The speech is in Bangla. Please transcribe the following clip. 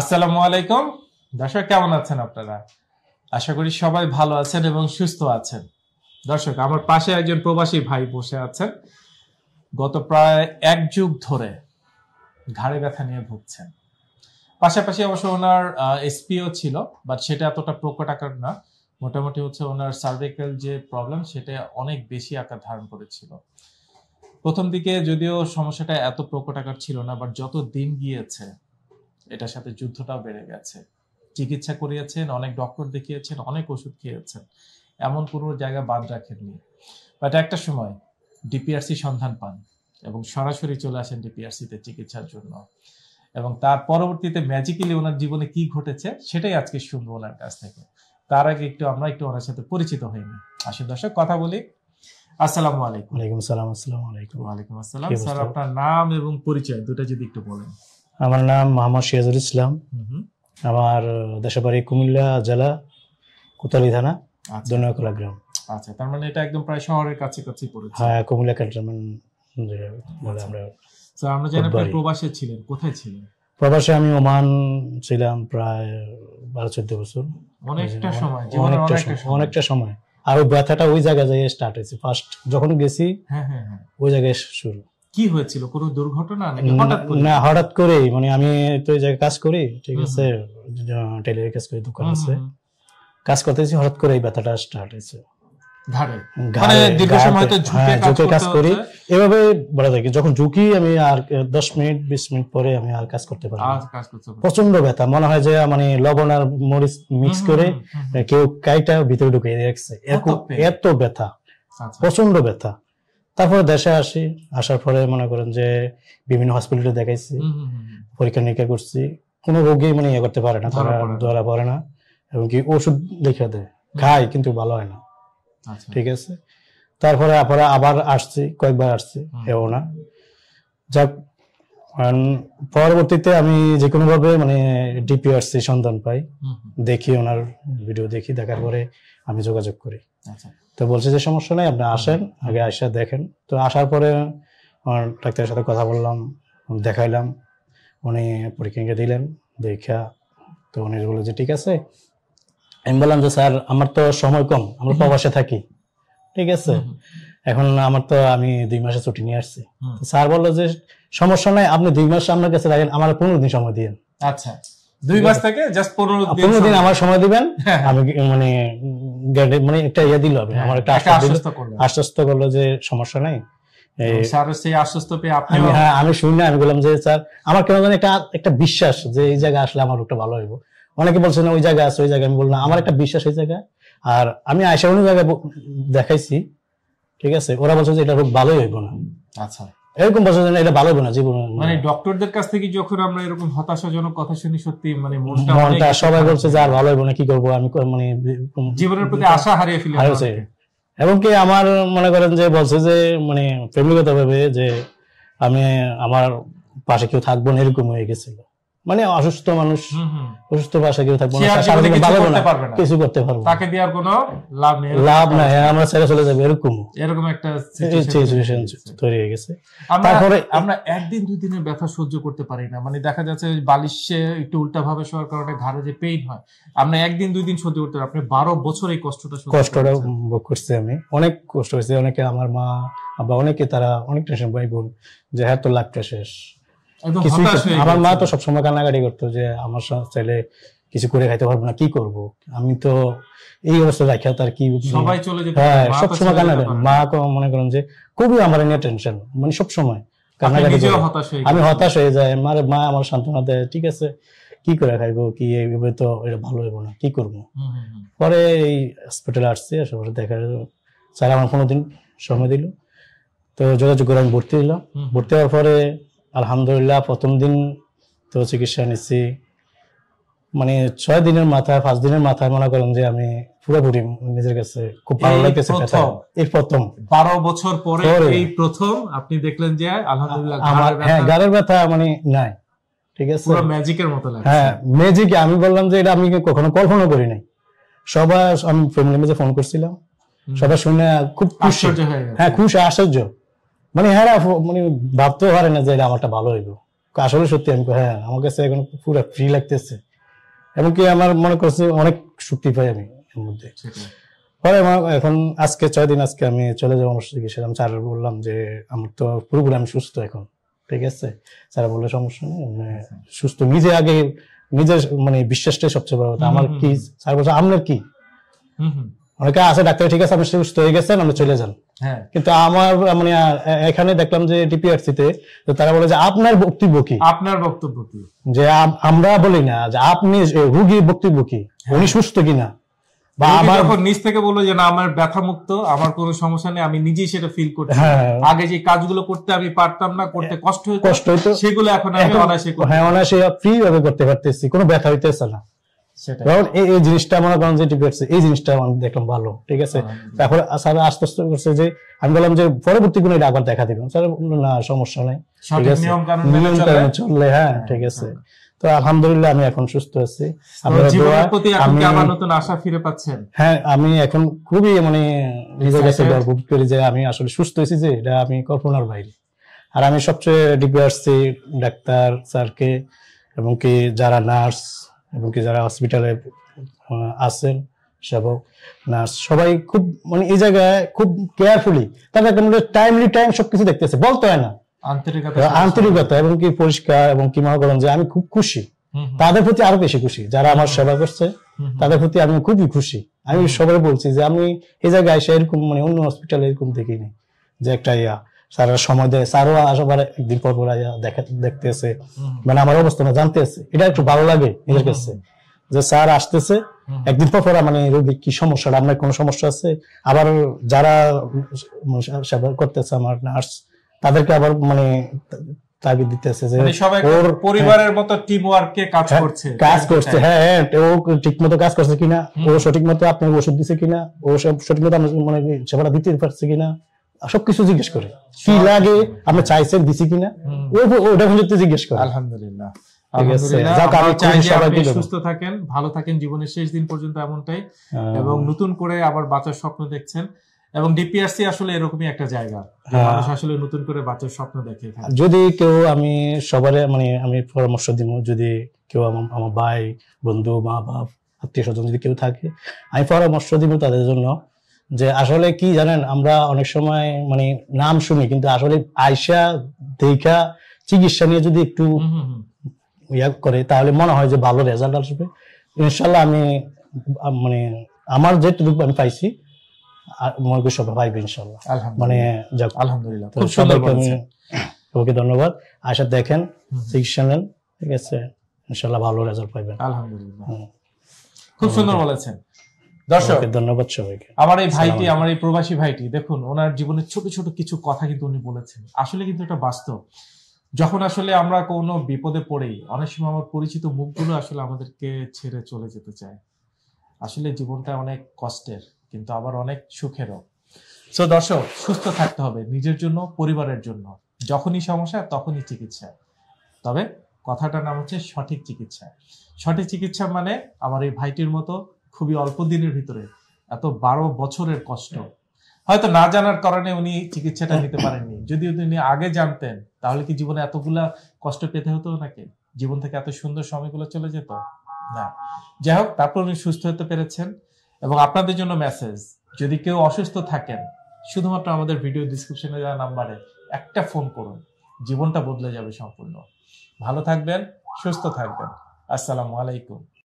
আসসালামু আলাইকুম দর্শক কেমন আছেন আপনারা আশা করি সবাই ভালো আছেন এবং সুস্থ আছেন দর্শক আমার পাশে একজন প্রবাসী ভাই বসে আছেন গত প্রায় এক যুগ ধরে ঘাড়ে ব্যথা নিয়ে ভুগছেন পাশাপাশি অবশ্য ওনার এসপিও ছিল বাট সেটা এতটা প্রকট আকার না মোটামুটি হচ্ছে ওনার সার্ভিক্যাল যে প্রবলেম সেটা অনেক বেশি আকার ধারণ করেছিল প্রথম দিকে যদিও সমস্যাটা এত প্রকট আকার ছিল না বাট যত দিন গিয়েছে এটার সাথে যুদ্ধটাও বেড়ে গেছে চিকিৎসা করিয়েছেন অনেক ডক্টর দেখিয়েছেন অনেক ওষুধ খেয়েছেন এমন কোনো জায়গা বাদ রাখেননি বাট একটা সময় ডিপিআরসি সন্ধান পান এবং সরাসরি চলে আসেন ডিপিআরসিতে চিকিৎসার জন্য এবং তার পরবর্তীতে ম্যাজিক্যালি ওনার জীবনে কি ঘটেছে সেটাই আজকে শুনবো ওনার কাছ থেকে তার আগে একটু আমরা একটু ওনার সাথে পরিচিত হইনি আসুন দর্শক কথা বলি আসসালামু আলাইকুম ওয়ালাইকুম আসসালাম আসসালামু আলাইকুম ওয়ালাইকুম আসসালাম স্যার আপনার নাম এবং পরিচয় দুটো যদি একটু বলেন আমার নাম মোহাম্মদ সিরাজুল ইসলাম আমার দেশের বাড়ি কুমিল্লা জেলা কোতালি থানা আচ্ছা। দোনাকলা গ্রাম আচ্ছা তার মানে এটা একদম প্রায় শহরের কাছে কাছেই পড়েছে হ্যাঁ কুমিল্লা ক্যান্টনমেন্ট বলে আচ্ছা। আমরা স্যার আমরা জানি আপনি প্রবাসে ছিলেন কোথায় ছিলেন প্রবাসে আমি ওমান ছিলাম প্রায় বারো চোদ্দ বছর অনেকটা সময় অনেকটা সময় আর ব্যথাটা ওই জায়গায় যাই স্টার্ট হয়েছে ফার্স্ট যখন গেছি হ্যাঁ, হ্যাঁ, হ্যাঁ। ওই জায়গায় শুরু কি হয়েছিল কোনো দুর্ঘটনা নাকি হঠাৎ করে না হঠাৎ করে মানে আমি তো জায়গায় কাজ করি ঠিক আছে টেলারের কাজ করি দোকান আছে কাজ করতেছি হঠাৎ করে এই ব্যথাটা স্টার্ট হয়েছে মানে ঝুঁকে হ্যাঁ, কাজ করি এভাবে যখন ঝুঁকি আমি আর দশ মিনিট বিশ মিনিট পরে আমি আর কাজ করতে পারি প্রচন্ড ব্যথা মনে হয় যে মানে লবণ আর মরিচ মিক্স করে কেউ কাইটা ভিতরে ঢুকিয়ে রাখছে এত ব্যথা আচ্ছা। প্রচন্ড ব্যথা তারপরে দেশে আসি আসার পরে মনে করেন যে বিভিন্ন হসপিটালে দেখাইছি পরীক্ষা নিরীক্ষা করছি কোনো রোগী মানে ইয়ে করতে পারে না তারা ধরা পড়ে না এবং কি ওষুধ লিখে দেয় খাই কিন্তু ভালো হয় না আচ্ছা। ঠিক আছে তারপরে আপনারা আবার আসছি কয়েকবার আসছি এও না যাক পরবর্তীতে আমি যে কোনো ভাবে মানে ডিপিআরসি সন্ধান পাই দেখি ওনার ভিডিও দেখি দেখার পরে আমি যোগাযোগ করি আচ্ছা তো বলছে যে সমস্যা নেই আপনি আসেন আগে আসে দেখেন তো আসার পরে আমার ডাক্তারের সাথে কথা বললাম দেখাইলাম উনি পরীক্ষা দিলেন দেখা তো উনি বললো যে ঠিক আছে আমি বললাম যে স্যার আমার তো সময় কম আমরা প্রবাসে থাকি ঠিক আছে এখন আমার তো আমি দুই মাসে ছুটি নিয়ে আসছি স্যার বললো যে সমস্যা নাই আপনি দুই মাস আপনার কাছে রাখেন আমার পনেরো দিন সময় দিয়ে আচ্ছা দুই মাস থেকে জাস্ট পনেরো দিন আমার সময় দিবেন হ্যাঁ। আমি মানে মানে একটা ইয়ে দিল হ্যাঁ, আমার একটা আশ্বস্ত করলো যে সমস্যা নাই হ্যাঁ, আমি শুনি না আমি বললাম যে স্যার আমার কেন জানি একটা একটা বিশ্বাস যে এই জায়গায় আসলে আমার একটা ভালো হইব অনেকে বলছে না ওই জায়গায় আছে ওই জায়গায় আমি বললাম আমার একটা বিশ্বাস ওই জায়গায় আর আমি আয়সা অন্য জায়গায় দেখাইছি ঠিক আছে ওরা বলছে যে এটা খুব ভালোই হইব না আচ্ছা এরকম বছর জানা এটা ভালো না জীবন মানে ডক্টরদের কাছ থেকে যখন আমরা এরকম হতাশাজনক কথা শুনি সত্যি মানে মনটা মনটা সবাই বলছে যে আর ভালো হবে না কি করব আমি মানে জীবনের প্রতি আশা হারিয়ে ফেলি হারিয়েছে এবং কি আমার মনে করেন যে বলছে যে মানে ফ্যামিলিগতভাবে যে আমি আমার পাশে কেউ থাকবো না এরকম হয়ে গেছিল মানে অসুস্থ মানুষ অসুস্থ বাসা কেউ থাকবো কিছু করতে পারবো তাকে দেওয়ার আর কোনো লাভ নেই লাভ নাই আমরা ছেড়ে চলে যাবো এরকম এরকম একটা সিচুয়েশন তৈরি হয়ে গেছে তারপরে আমরা একদিন দুই দিনের ব্যথা সহ্য করতে পারি না মানে দেখা যাচ্ছে বালিশে একটু উল্টা ভাবে শোয়ার কারণে ঘাড়ে যে পেইন হয় আমরা একদিন দুই দিন সহ্য করতে পারি আপনি বারো বছর এই কষ্টটা কষ্টটা ভোগ করছি আমি অনেক কষ্ট হয়েছে অনেকে আমার মা বা অনেকে তারা অনেক টেনশন ভাই বোন যে হ্যাঁ তো লাভটা শেষ আমার মা তো সবসময় কান্নাকাটি করতো যে আমার ছেলে কিছু করে খাইতে পারবো না কি করব আমি তো এই অবস্থা তার কি সবাই চলে হ্যাঁ সবসময় কান্নাকাটি মা মনে করেন যে খুবই আমার নিয়ে টেনশন মানে সবসময় আমি হতাশ হয়ে যাই মার মা আমার সান্ত্বনা দেয় ঠিক আছে কি করে খাইবো কি এইভাবে তো এটা ভালো হইব না কি করব পরে এই হসপিটালে আসছি আশেপাশে দেখা স্যার আমার কোনোদিন দিন সময় দিল তো যোগাযোগ করে আমি ভর্তি হলাম ভর্তি হওয়ার পরে আলহামদুলিল্লাহ প্রথম দিন তো চিকিৎসা নিচ্ছি মানে ছয় দিনের মাথায় পাঁচ দিনের মাথায় মনে করেন যে আমি পুরোপুরি নিজের কাছে খুব ভালো লাগতেছে এই প্রথম বারো বছর পরে এই প্রথম আপনি দেখলেন যে আলহামদুলিল্লাহ হ্যাঁ গাড়ের ব্যথা মানে নাই হ্যাঁ, আমি বললাম যে এটা আমি কখনো কল্পনা করি নাই সবাই আমি ফ্যামিলি ফোন করছিলাম সবাই শুনে খুব খুশি হ্যাঁ খুশি আশ্চর্য মানে হ্যাঁ, হ্যাঁ মানে ভাবতেও পারে না যে এটা আমারটা ভালো হইব আসলে সত্যি আমি হ্যাঁ আমার কাছে এখন পুরো ফ্রি লাগতেছে এমনকি আমার মনে করছে অনেক শক্তি পাই আমি এর মধ্যে পরে এখন আজকে ছয় দিন আজকে আমি চলে যাবো আমার গেছিলাম স্যার বললাম যে আমার তো পুরোপুরি আমি সুস্থ এখন ঠিক আছে স্যার বললে সমস্যা নেই মানে হ্যাঁ, সুস্থ নিজে আগে নিজের মানে বিশ্বাসটাই সবচেয়ে বড় কথা আমার কি স্যার বলছে আপনার কি অনেকে আছে ডাক্তার ঠিক আছে আপনি সুস্থ হয়ে গেছেন আপনি চলে যান হ্যাঁ। কিন্তু আমার মানে এখানে দেখলাম যে টিপিআরসি তে তারা বলে যে আপনার বক্তব্য কি আপনার বক্তব্য কি যে আমরা বলি না যে আপনি রুগী বক্তব্য কি হ্যাঁ। উনি সুস্থ কিনা নিজ থেকে বললো যে না আমার ব্যথা মুক্ত আমার কোনো সমস্যা নেই আমি নিজেই সেটা ফিল করছি হ্যাঁ। আগে যে কাজগুলো করতে আমি পারতাম না করতে কষ্ট হতো সেগুলো এখন আমি অনায়াসে হ্যাঁ অনায়াসে ফ্রি ভাবে করতে পারতেছি কোনো ব্যথা হইতেছে না কারণ এই জিনিসটা মনে করেন যে এই জিনিসটা দেখলাম ভালো ঠিক আছে হ্যাঁ, হ্যাঁ। স্যার করছে যে আমি বললাম যে পরবর্তী কোনো এটা আবার দেখা দিবেন স্যার না সমস্যা ঠিক আছে নিয়ম চললে হ্যাঁ ঠিক হ্যাঁ, আছে তো আলহামদুলিল্লাহ আমি এখন সুস্থ আছি আবার নতুন আশা ফিরে পাচ্ছেন হ্যাঁ আমি এখন খুবই মানে নিজের কাছে করি যে আমি আসলে সুস্থ হয়েছি যে এটা আমি কল্পনার বাইরে আর আমি সবচেয়ে আসছি ডাক্তার স্যারকে এবং কি যারা নার্স এবং যারা হসপিটালে আছেন সেবক নার্স সবাই খুব মানে এই জায়গায় খুব কেয়ারফুলি তাদের টাইমলি মানে টাইম সবকিছু দেখতেছে বলতে হয় না আন্তরিকতা এবং কি পরিষ্কার এবং কি মনে করেন যে আমি খুব খুশি তাদের প্রতি আরো বেশি খুশি যারা আমার সেবা করছে তাদের প্রতি আমি খুবই খুশি আমি সবাই বলছি যে আমি এই জায়গায় এরকম মানে অন্য হসপিটালে এরকম দেখিনি যে একটা ইয়া সারা সময় দেয় স্যারও আসবার একদিন পর পর দেখতেছে মানে আমার অবস্থা না জানতেছে এটা একটু ভালো লাগে নিজের কাছে যে স্যার আসতেছে একদিন পর পর মানে রোগীর কি সমস্যা আপনার কোনো সমস্যা আছে আবার যারা সেবা করতেছে আমার নার্স তাদেরকে আবার মানে তাগিদ দিতেছে যে মানে ওর পরিবারের হ্যাঁ। মতো টিম ওয়ার্কে কাজ হ্যাঁ, করছে কাজ করছে হ্যাঁ হ্যাঁ, হ্যাঁ ও ঠিক মতো কাজ করছে কিনা ও সঠিক মতো আপনাকে ওষুধ দিছে কিনা ও সঠিক মতো মানে সেবাটা দিতে পারছে কিনা সবকিছু জিজ্ঞেস করে কি লাগে আপনি চাইছেন দিছি কিনা ওটা কিন্তু জিজ্ঞেস করে আলহামদুলিল্লাহ সুস্থ থাকেন ভালো থাকেন জীবনের শেষ দিন পর্যন্ত এমনটাই এবং নতুন করে আবার বাঁচার স্বপ্ন দেখছেন এবং ডিপিআরসি আসলে এরকমই একটা জায়গা হ্যাঁ। মানুষ আসলে নতুন করে বাঁচার স্বপ্ন দেখে যদি কেউ আমি সবার মানে আমি পরামর্শ দিব যদি কেউ আমার ভাই বন্ধু মা বাপ আত্মীয় স্বজন যদি কেউ থাকে আমি পরামর্শ দিব তাদের জন্য যে আসলে কি জানেন আমরা অনেক সময় মানে নাম শুনি কিন্তু আসলে আয়সা দেখা চিকিৎসা নিয়ে যদি একটু ইয়া করে তাহলে মনে হয় যে ভালো রেজাল্ট আসবে ইনশাল্লাহ আমি মানে আমার যেটুকু আমি পাইছি মনে করি সবাই পাইবে ইনশাল্লাহ মানে আলহামদুলিল্লাহ ধন্যবাদ আশা দেখেন চিকিৎসা নেন ঠিক আছে ইনশাল্লাহ ভালো রেজাল্ট পাইবেন আলহামদুলিল্লাহ খুব সুন্দর বলেছেন দর্শক ধন্যবাদ সবাইকে আমার এই ভাইটি আমার এই প্রবাসী ভাইটি দেখুন ওনার জীবনের ছোট ছোট কিছু কথা কিন্তু উনি বলেছেন আসলে কিন্তু এটা বাস্তব যখন আসলে আমরা কোনো বিপদে পড়েই অনেক সময় আমার পরিচিত মুখগুলো আসলে আমাদেরকে ছেড়ে চলে যেতে চায় আসলে জীবনটা অনেক কষ্টের কিন্তু আবার অনেক সুখেরও সো দর্শক সুস্থ থাকতে হবে নিজের জন্য পরিবারের জন্য যখনই সমস্যা তখনই চিকিৎসা তবে কথাটার নাম হচ্ছে সঠিক চিকিৎসা সঠিক চিকিৎসা মানে আমার এই ভাইটির মতো খুবই অল্প দিনের ভিতরে এত বারো বছরের কষ্ট হয়তো না জানার কারণে উনি চিকিৎসাটা নিতে পারেননি যদি উনি আগে জানতেন তাহলে কি জীবনে এতগুলা কষ্ট পেতে হতো নাকি জীবন থেকে এত সুন্দর সময়গুলো চলে যেত না যাই হোক তারপর উনি সুস্থ হতে পেরেছেন এবং আপনাদের জন্য মেসেজ যদি কেউ অসুস্থ থাকেন শুধুমাত্র আমাদের ভিডিও ডিসক্রিপশনে দেওয়া নাম্বারে একটা ফোন করুন জীবনটা বদলে যাবে সম্পূর্ণ ভালো থাকবেন সুস্থ থাকবেন আসসালামু আলাইকুম